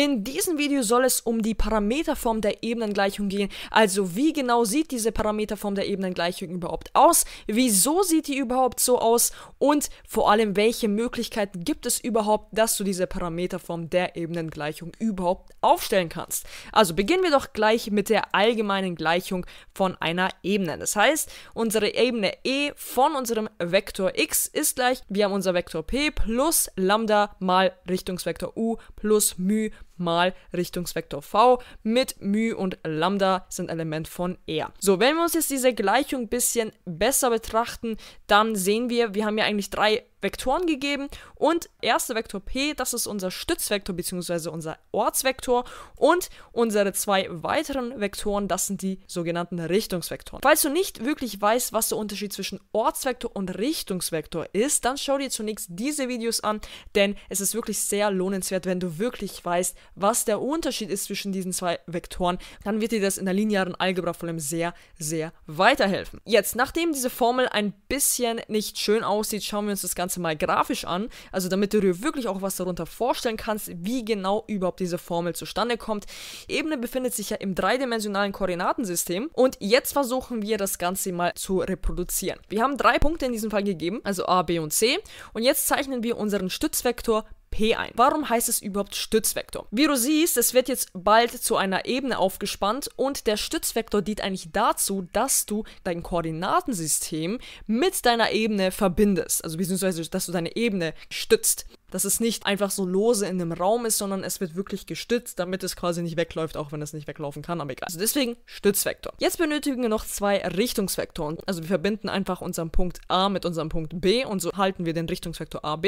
In diesem Video soll es um die Parameterform der Ebenengleichung gehen, also wie genau sieht diese Parameterform der Ebenengleichung überhaupt aus, wieso sieht die überhaupt so aus und vor allem welche Möglichkeiten gibt es überhaupt, dass du diese Parameterform der Ebenengleichung überhaupt aufstellen kannst. Also beginnen wir doch gleich mit der allgemeinen Gleichung von einer Ebene. Das heißt, unsere Ebene E von unserem Vektor x ist gleich, wir haben unser Vektor p plus Lambda mal Richtungsvektor u plus μ mal Richtungsvektor v mit μ und lambda sind Element von R. So, wenn wir uns jetzt diese Gleichung ein bisschen besser betrachten, dann sehen wir, wir haben ja eigentlich drei Vektoren gegeben. Und erster Vektor P, das ist unser Stützvektor bzw. unser Ortsvektor. Und unsere zwei weiteren Vektoren, das sind die sogenannten Richtungsvektoren. Falls du nicht wirklich weißt, was der Unterschied zwischen Ortsvektor und Richtungsvektor ist, dann schau dir zunächst diese Videos an, denn es ist wirklich sehr lohnenswert, wenn du wirklich weißt, was der Unterschied ist zwischen diesen zwei Vektoren. Dann wird dir das in der linearen Algebra vor allem sehr, sehr weiterhelfen. Jetzt, nachdem diese Formel ein bisschen nicht schön aussieht, schauen wir uns das Ganze Ganze mal grafisch an, also damit du dir wirklich auch was darunter vorstellen kannst, wie genau überhaupt diese Formel zustande kommt. Ebene befindet sich ja im dreidimensionalen Koordinatensystem und jetzt versuchen wir das Ganze mal zu reproduzieren. Wir haben drei Punkte in diesem Fall gegeben, also A, B und C und jetzt zeichnen wir unseren Stützvektor P ein. Warum heißt es überhaupt Stützvektor? Wie du siehst, es wird jetzt bald zu einer Ebene aufgespannt und der Stützvektor dient eigentlich dazu, dass du dein Koordinatensystem mit deiner Ebene verbindest. Also beziehungsweise, dass du deine Ebene stützt. Dass es nicht einfach so lose in einem Raum ist, sondern es wird wirklich gestützt, damit es quasi nicht wegläuft, auch wenn es nicht weglaufen kann, aber egal. Also deswegen Stützvektor. Jetzt benötigen wir noch zwei Richtungsvektoren. Also wir verbinden einfach unseren Punkt A mit unserem Punkt B und so halten wir den Richtungsvektor AB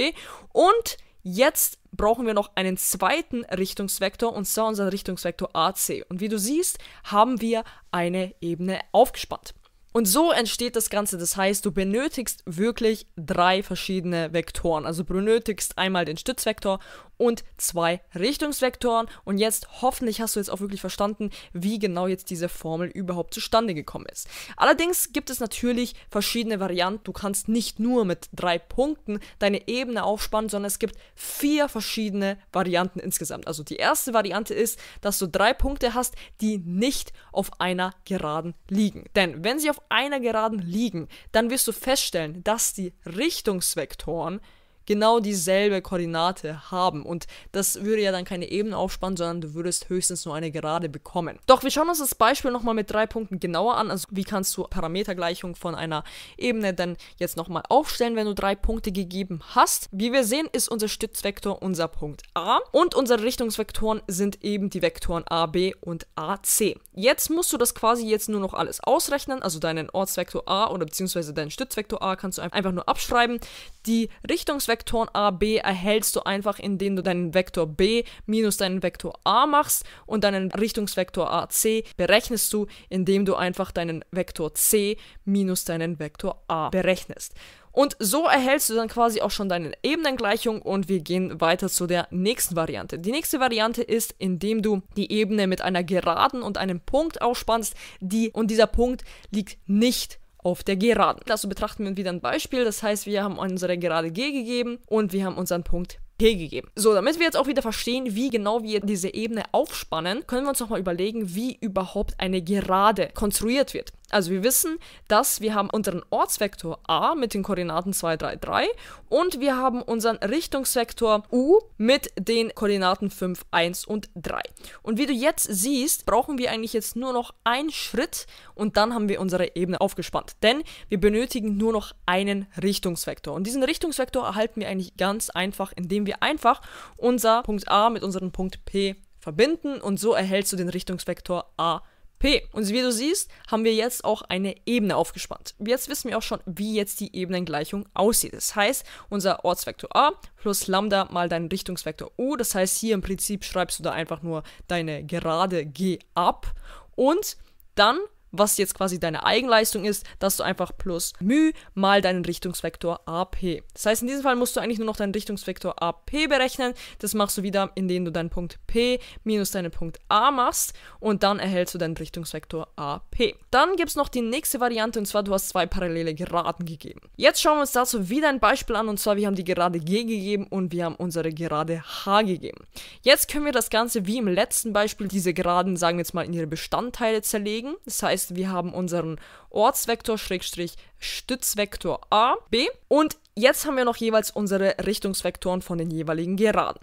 und Jetzt brauchen wir noch einen zweiten Richtungsvektor und zwar unseren Richtungsvektor AC. Und wie du siehst, haben wir eine Ebene aufgespannt. Und so entsteht das Ganze. Das heißt, du benötigst wirklich drei verschiedene Vektoren. Also du benötigst einmal den Stützvektor und zwei Richtungsvektoren. Und jetzt hoffentlich hast du jetzt auch wirklich verstanden, wie genau jetzt diese Formel überhaupt zustande gekommen ist. Allerdings gibt es natürlich verschiedene Varianten. Du kannst nicht nur mit drei Punkten deine Ebene aufspannen, sondern es gibt vier verschiedene Varianten insgesamt. Also die erste Variante ist, dass du drei Punkte hast, die nicht auf einer Geraden liegen. Denn wenn sie auf einer Geraden liegen, dann wirst du feststellen, dass die Richtungsvektoren genau dieselbe Koordinate haben. Und das würde ja dann keine Ebene aufspannen, sondern du würdest höchstens nur eine Gerade bekommen. Doch wir schauen uns das Beispiel nochmal mit drei Punkten genauer an. Also wie kannst du Parametergleichung von einer Ebene dann jetzt nochmal aufstellen, wenn du drei Punkte gegeben hast? Wie wir sehen, ist unser Stützvektor unser Punkt A und unsere Richtungsvektoren sind eben die Vektoren A, B und A, C. Jetzt musst du das quasi jetzt nur noch alles ausrechnen, also deinen Ortsvektor A oder beziehungsweise deinen Stützvektor A kannst du einfach nur abschreiben. Die Richtungsvektoren Vektoren a, b erhältst du einfach, indem du deinen Vektor b minus deinen Vektor a machst und deinen Richtungsvektor AC berechnest du, indem du einfach deinen Vektor c minus deinen Vektor a berechnest. Und so erhältst du dann quasi auch schon deine Ebenengleichung und wir gehen weiter zu der nächsten Variante. Die nächste Variante ist, indem du die Ebene mit einer Geraden und einem Punkt ausspannst, die und dieser Punkt liegt nicht auf der Geraden. Also betrachten wir wieder ein Beispiel. Das heißt, wir haben unsere Gerade G gegeben und wir haben unseren Punkt P gegeben. So, damit wir jetzt auch wieder verstehen, wie genau wir diese Ebene aufspannen, können wir uns nochmal überlegen, wie überhaupt eine Gerade konstruiert wird. Also wir wissen, dass wir haben unseren Ortsvektor a mit den Koordinaten 2, 3, 3 und wir haben unseren Richtungsvektor u mit den Koordinaten 5, 1 und 3. Und wie du jetzt siehst, brauchen wir eigentlich jetzt nur noch einen Schritt und dann haben wir unsere Ebene aufgespannt. Denn wir benötigen nur noch einen Richtungsvektor. Und diesen Richtungsvektor erhalten wir eigentlich ganz einfach, indem wir einfach unser Punkt a mit unserem Punkt p verbinden und so erhältst du den Richtungsvektor a P. Und wie du siehst, haben wir jetzt auch eine Ebene aufgespannt. Jetzt wissen wir auch schon, wie jetzt die Ebenengleichung aussieht. Das heißt, unser Ortsvektor a plus Lambda mal deinen Richtungsvektor u. Das heißt, hier im Prinzip schreibst du da einfach nur deine Gerade g ab. Und dann was jetzt quasi deine Eigenleistung ist, dass du einfach plus μ mal deinen Richtungsvektor AP. Das heißt, in diesem Fall musst du eigentlich nur noch deinen Richtungsvektor AP berechnen. Das machst du wieder, indem du deinen Punkt P minus deinen Punkt A machst und dann erhältst du deinen Richtungsvektor AP. Dann gibt es noch die nächste Variante und zwar du hast zwei parallele Geraden gegeben. Jetzt schauen wir uns dazu wieder ein Beispiel an und zwar wir haben die Gerade G gegeben und wir haben unsere Gerade H gegeben. Jetzt können wir das Ganze wie im letzten Beispiel diese Geraden, sagen wir jetzt mal, in ihre Bestandteile zerlegen. Das heißt, heißt, wir haben unseren Ortsvektor, Schrägstrich, Stützvektor A, B. Und jetzt haben wir noch jeweils unsere Richtungsvektoren von den jeweiligen Geraden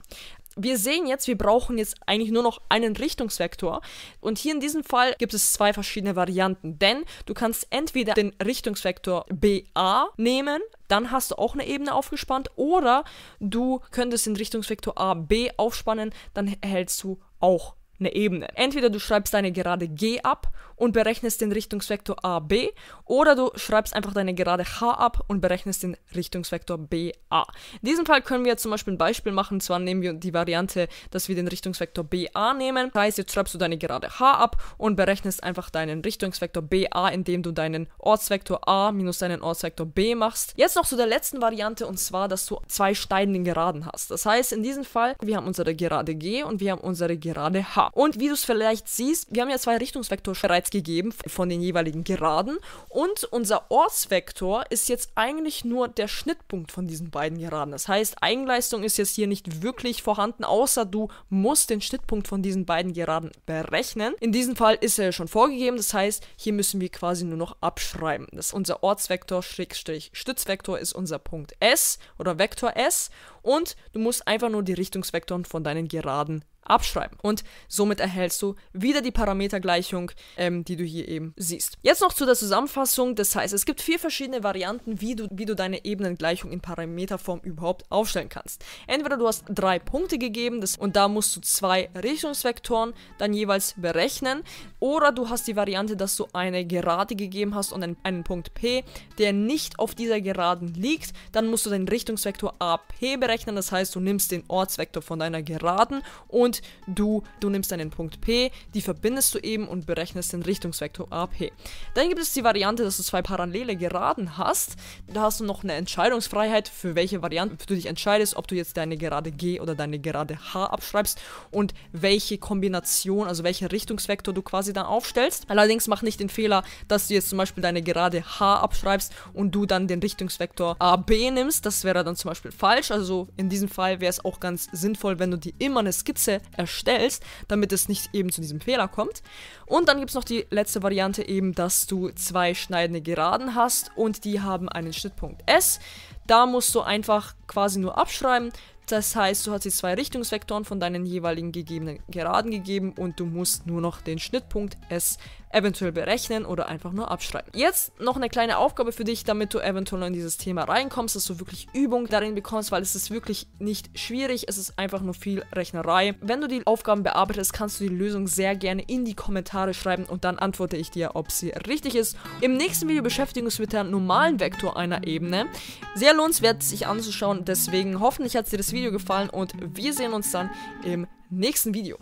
wir sehen jetzt, wir brauchen jetzt eigentlich nur noch einen Richtungsvektor. Und hier in diesem Fall gibt es zwei verschiedene Varianten, denn du kannst entweder den Richtungsvektor BA nehmen, dann hast du auch eine Ebene aufgespannt, oder du könntest den Richtungsvektor AB aufspannen, dann erhältst du auch eine Ebene. Entweder du schreibst deine Gerade G ab und berechnest den Richtungsvektor AB oder du schreibst einfach deine Gerade H ab und berechnest den Richtungsvektor BA. In diesem Fall können wir jetzt zum Beispiel ein Beispiel machen, und zwar nehmen wir die Variante, dass wir den Richtungsvektor BA nehmen. Das heißt, jetzt schreibst du deine Gerade H ab und berechnest einfach deinen Richtungsvektor BA, indem du deinen Ortsvektor A minus deinen Ortsvektor B machst. Jetzt noch zu der letzten Variante und zwar, dass du zwei steigenden Geraden hast. Das heißt, in diesem Fall, wir haben unsere Gerade G und wir haben unsere Gerade H und wie du es vielleicht siehst, wir haben ja zwei Richtungsvektoren bereits gegeben von den jeweiligen Geraden und unser Ortsvektor ist jetzt eigentlich nur der Schnittpunkt von diesen beiden Geraden. Das heißt, Eigenleistung ist jetzt hier nicht wirklich vorhanden, außer du musst den Schnittpunkt von diesen beiden Geraden berechnen. In diesem Fall ist er ja schon vorgegeben, das heißt, hier müssen wir quasi nur noch abschreiben. Das unser Ortsvektor Stützvektor ist unser Punkt S oder Vektor S und du musst einfach nur die Richtungsvektoren von deinen Geraden abschreiben. Und somit erhältst du wieder die Parametergleichung, ähm, die du hier eben siehst. Jetzt noch zu der Zusammenfassung. Das heißt, es gibt vier verschiedene Varianten, wie du, wie du deine Ebenengleichung in Parameterform überhaupt aufstellen kannst. Entweder du hast drei Punkte gegeben das, und da musst du zwei Richtungsvektoren dann jeweils berechnen. Oder du hast die Variante, dass du eine Gerade gegeben hast und einen, einen Punkt P, der nicht auf dieser Geraden liegt. Dann musst du den Richtungsvektor AP berechnen berechnen. Das heißt, du nimmst den Ortsvektor von deiner Geraden und du, du nimmst deinen Punkt P, die verbindest du eben und berechnest den Richtungsvektor AP. Dann gibt es die Variante, dass du zwei parallele Geraden hast. Da hast du noch eine Entscheidungsfreiheit, für welche Variante du dich entscheidest, ob du jetzt deine Gerade G oder deine Gerade H abschreibst und welche Kombination, also welchen Richtungsvektor du quasi dann aufstellst. Allerdings mach nicht den Fehler, dass du jetzt zum Beispiel deine Gerade H abschreibst und du dann den Richtungsvektor AB nimmst. Das wäre dann zum Beispiel falsch. Also in diesem Fall wäre es auch ganz sinnvoll, wenn du dir immer eine Skizze erstellst, damit es nicht eben zu diesem Fehler kommt. Und dann gibt es noch die letzte Variante eben, dass du zwei schneidende Geraden hast und die haben einen Schnittpunkt S. Da musst du einfach quasi nur abschreiben. Das heißt, du hast die zwei Richtungsvektoren von deinen jeweiligen gegebenen Geraden gegeben und du musst nur noch den Schnittpunkt S eventuell berechnen oder einfach nur abschreiben. Jetzt noch eine kleine Aufgabe für dich, damit du eventuell in dieses Thema reinkommst, dass du wirklich Übung darin bekommst, weil es ist wirklich nicht schwierig, es ist einfach nur viel Rechnerei. Wenn du die Aufgaben bearbeitest, kannst du die Lösung sehr gerne in die Kommentare schreiben und dann antworte ich dir, ob sie richtig ist. Im nächsten Video beschäftigen wir uns mit der normalen Vektor einer Ebene. Sehr lohnenswert, sich anzuschauen, deswegen hoffentlich hat dir das Video gefallen und wir sehen uns dann im nächsten Video.